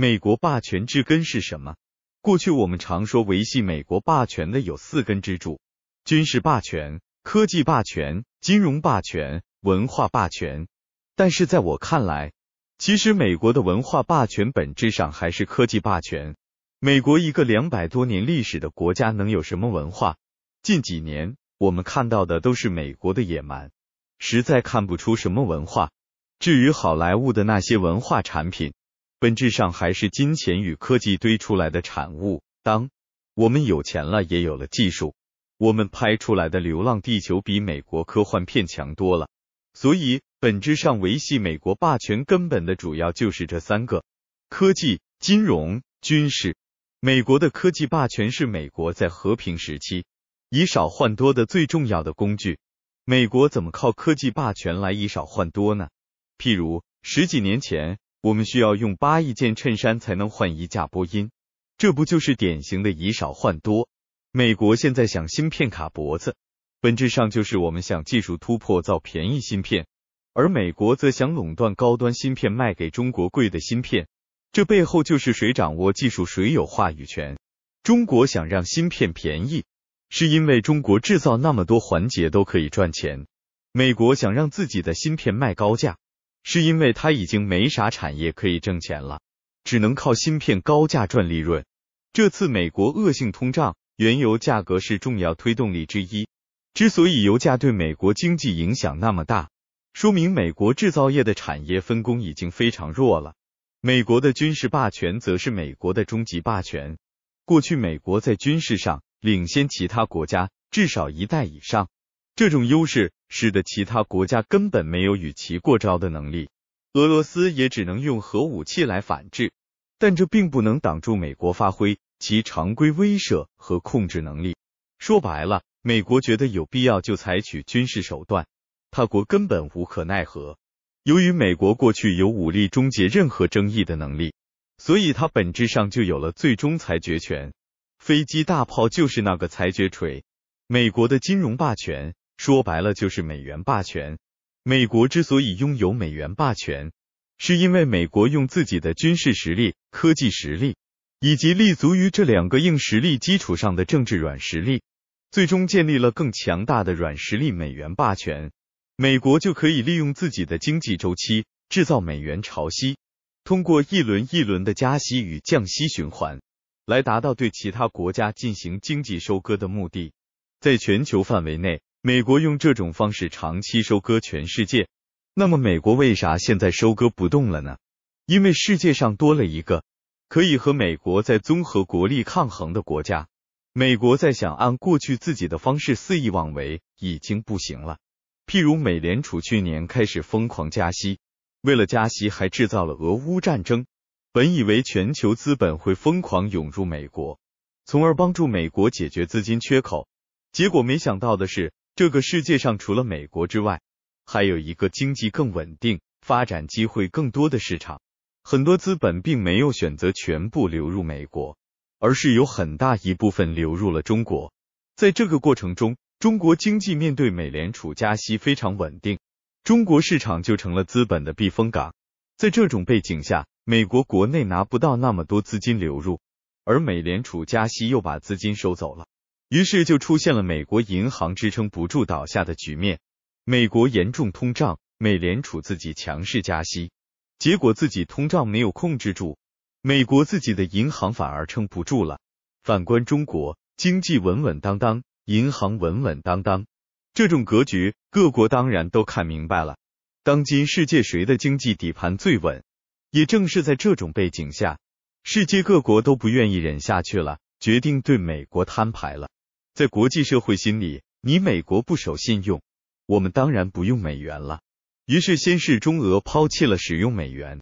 美国霸权之根是什么？过去我们常说维系美国霸权的有四根支柱：军事霸权、科技霸权、金融霸权、文化霸权。但是在我看来，其实美国的文化霸权本质上还是科技霸权。美国一个两百多年历史的国家，能有什么文化？近几年我们看到的都是美国的野蛮，实在看不出什么文化。至于好莱坞的那些文化产品。本质上还是金钱与科技堆出来的产物。当我们有钱了，也有了技术，我们拍出来的《流浪地球》比美国科幻片强多了。所以，本质上维系美国霸权根本的主要就是这三个：科技、金融、军事。美国的科技霸权是美国在和平时期以少换多的最重要的工具。美国怎么靠科技霸权来以少换多呢？譬如十几年前。我们需要用八亿件衬衫才能换一架波音，这不就是典型的以少换多？美国现在想芯片卡脖子，本质上就是我们想技术突破造便宜芯片，而美国则想垄断高端芯片卖给中国贵的芯片。这背后就是谁掌握技术谁有话语权。中国想让芯片便宜，是因为中国制造那么多环节都可以赚钱；美国想让自己的芯片卖高价。是因为他已经没啥产业可以挣钱了，只能靠芯片高价赚利润。这次美国恶性通胀，原油价格是重要推动力之一。之所以油价对美国经济影响那么大，说明美国制造业的产业分工已经非常弱了。美国的军事霸权则是美国的终极霸权。过去美国在军事上领先其他国家至少一代以上。这种优势使得其他国家根本没有与其过招的能力，俄罗斯也只能用核武器来反制，但这并不能挡住美国发挥其常规威慑和控制能力。说白了，美国觉得有必要就采取军事手段，他国根本无可奈何。由于美国过去有武力终结任何争议的能力，所以它本质上就有了最终裁决权。飞机、大炮就是那个裁决锤。美国的金融霸权。说白了就是美元霸权。美国之所以拥有美元霸权，是因为美国用自己的军事实力、科技实力，以及立足于这两个硬实力基础上的政治软实力，最终建立了更强大的软实力美元霸权。美国就可以利用自己的经济周期，制造美元潮汐，通过一轮一轮的加息与降息循环，来达到对其他国家进行经济收割的目的，在全球范围内。美国用这种方式长期收割全世界，那么美国为啥现在收割不动了呢？因为世界上多了一个可以和美国在综合国力抗衡的国家。美国在想按过去自己的方式肆意妄为已经不行了。譬如美联储去年开始疯狂加息，为了加息还制造了俄乌战争。本以为全球资本会疯狂涌入美国，从而帮助美国解决资金缺口，结果没想到的是。这个世界上除了美国之外，还有一个经济更稳定、发展机会更多的市场。很多资本并没有选择全部流入美国，而是有很大一部分流入了中国。在这个过程中，中国经济面对美联储加息非常稳定，中国市场就成了资本的避风港。在这种背景下，美国国内拿不到那么多资金流入，而美联储加息又把资金收走了。于是就出现了美国银行支撑不住倒下的局面，美国严重通胀，美联储自己强势加息，结果自己通胀没有控制住，美国自己的银行反而撑不住了。反观中国经济稳稳当当，银行稳稳当当，这种格局各国当然都看明白了。当今世界谁的经济底盘最稳？也正是在这种背景下，世界各国都不愿意忍下去了，决定对美国摊牌了。在国际社会心里，你美国不守信用，我们当然不用美元了。于是，先是中俄抛弃了使用美元，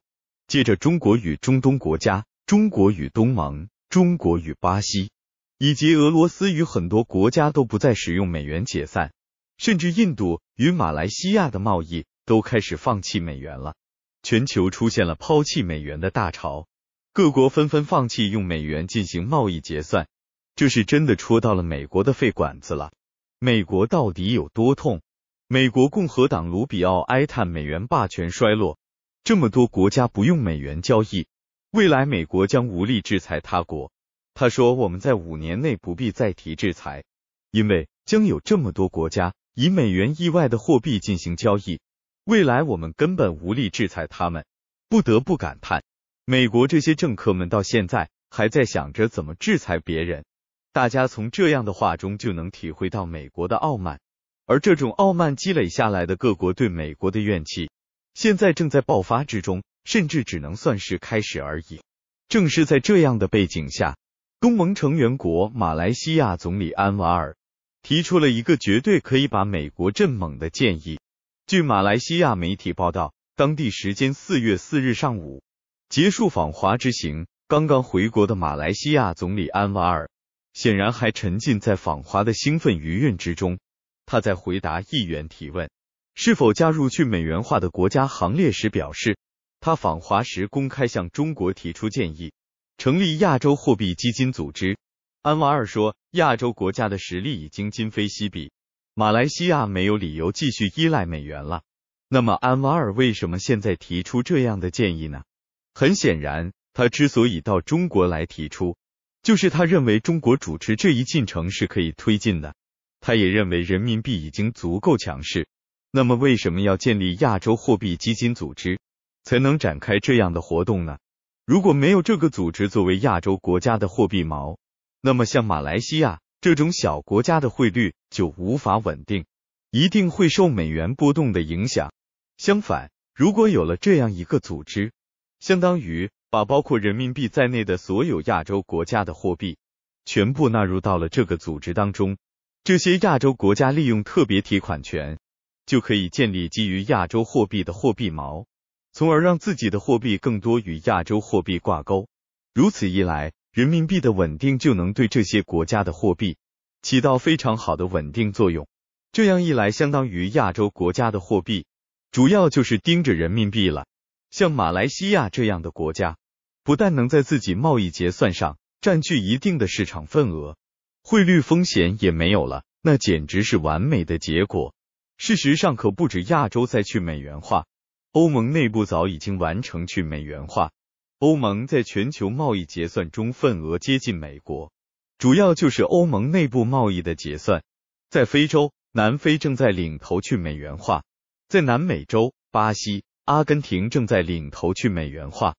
接着中国与中东国家、中国与东盟、中国与巴西，以及俄罗斯与很多国家都不再使用美元解散，甚至印度与马来西亚的贸易都开始放弃美元了。全球出现了抛弃美元的大潮，各国纷纷放弃用美元进行贸易结算。这是真的戳到了美国的肺管子了。美国到底有多痛？美国共和党卢比奥哀叹美元霸权衰落，这么多国家不用美元交易，未来美国将无力制裁他国。他说：“我们在五年内不必再提制裁，因为将有这么多国家以美元意外的货币进行交易，未来我们根本无力制裁他们。”不得不感叹，美国这些政客们到现在还在想着怎么制裁别人。大家从这样的话中就能体会到美国的傲慢，而这种傲慢积累下来的各国对美国的怨气，现在正在爆发之中，甚至只能算是开始而已。正是在这样的背景下，东盟成员国马来西亚总理安瓦尔提出了一个绝对可以把美国震懵的建议。据马来西亚媒体报道，当地时间四月四日上午结束访华之行、刚刚回国的马来西亚总理安瓦尔。显然还沉浸在访华的兴奋余韵之中。他在回答议员提问是否加入去美元化的国家行列时表示，他访华时公开向中国提出建议，成立亚洲货币基金组织。安瓦尔说，亚洲国家的实力已经今非昔比，马来西亚没有理由继续依赖美元了。那么，安瓦尔为什么现在提出这样的建议呢？很显然，他之所以到中国来提出。就是他认为中国主持这一进程是可以推进的，他也认为人民币已经足够强势。那么为什么要建立亚洲货币基金组织，才能展开这样的活动呢？如果没有这个组织作为亚洲国家的货币锚，那么像马来西亚这种小国家的汇率就无法稳定，一定会受美元波动的影响。相反，如果有了这样一个组织，相当于。把包括人民币在内的所有亚洲国家的货币全部纳入到了这个组织当中，这些亚洲国家利用特别提款权，就可以建立基于亚洲货币的货币锚，从而让自己的货币更多与亚洲货币挂钩。如此一来，人民币的稳定就能对这些国家的货币起到非常好的稳定作用。这样一来，相当于亚洲国家的货币主要就是盯着人民币了。像马来西亚这样的国家。不但能在自己贸易结算上占据一定的市场份额，汇率风险也没有了，那简直是完美的结果。事实上，可不止亚洲在去美元化，欧盟内部早已经完成去美元化。欧盟在全球贸易结算中份额接近美国，主要就是欧盟内部贸易的结算。在非洲，南非正在领头去美元化；在南美洲，巴西、阿根廷正在领头去美元化。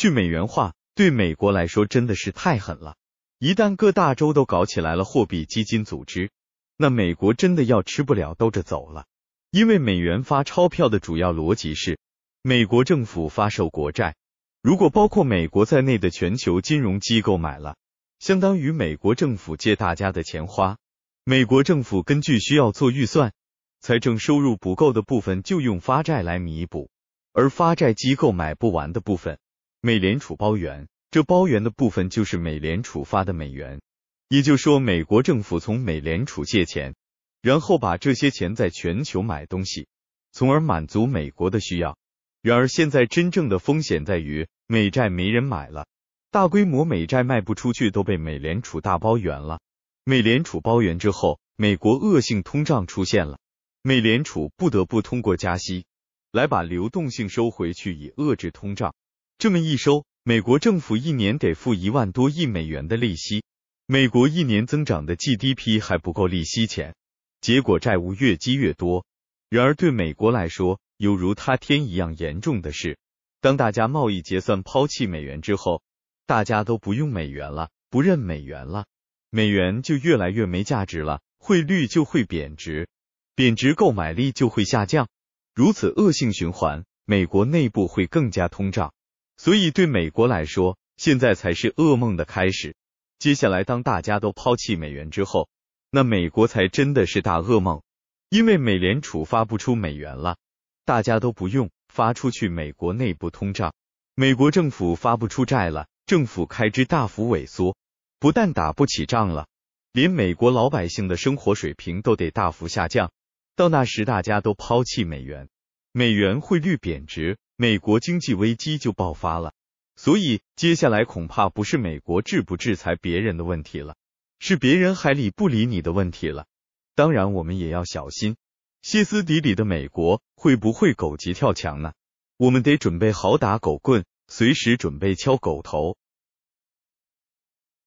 去美元化对美国来说真的是太狠了。一旦各大洲都搞起来了货币基金组织，那美国真的要吃不了兜着走了。因为美元发钞票的主要逻辑是美国政府发售国债，如果包括美国在内的全球金融机构买了，相当于美国政府借大家的钱花。美国政府根据需要做预算，财政收入不够的部分就用发债来弥补，而发债机构买不完的部分。美联储包圆，这包圆的部分就是美联储发的美元，也就说，美国政府从美联储借钱，然后把这些钱在全球买东西，从而满足美国的需要。然而，现在真正的风险在于美债没人买了，大规模美债卖不出去都被美联储大包圆了。美联储包圆之后，美国恶性通胀出现了，美联储不得不通过加息来把流动性收回去，以遏制通胀。这么一收，美国政府一年得付一万多亿美元的利息，美国一年增长的 GDP 还不够利息钱，结果债务越积越多。然而对美国来说，犹如塌天一样严重的是，当大家贸易结算抛弃美元之后，大家都不用美元了，不认美元了，美元就越来越没价值了，汇率就会贬值，贬值购买力就会下降，如此恶性循环，美国内部会更加通胀。所以，对美国来说，现在才是噩梦的开始。接下来，当大家都抛弃美元之后，那美国才真的是大噩梦，因为美联储发不出美元了，大家都不用发出去，美国内部通胀，美国政府发不出债了，政府开支大幅萎缩，不但打不起仗了，连美国老百姓的生活水平都得大幅下降。到那时，大家都抛弃美元，美元汇率贬值。美国经济危机就爆发了，所以接下来恐怕不是美国制不制裁别人的问题了，是别人还理不理你的问题了。当然，我们也要小心，歇斯底里的美国会不会狗急跳墙呢？我们得准备好打狗棍，随时准备敲狗头。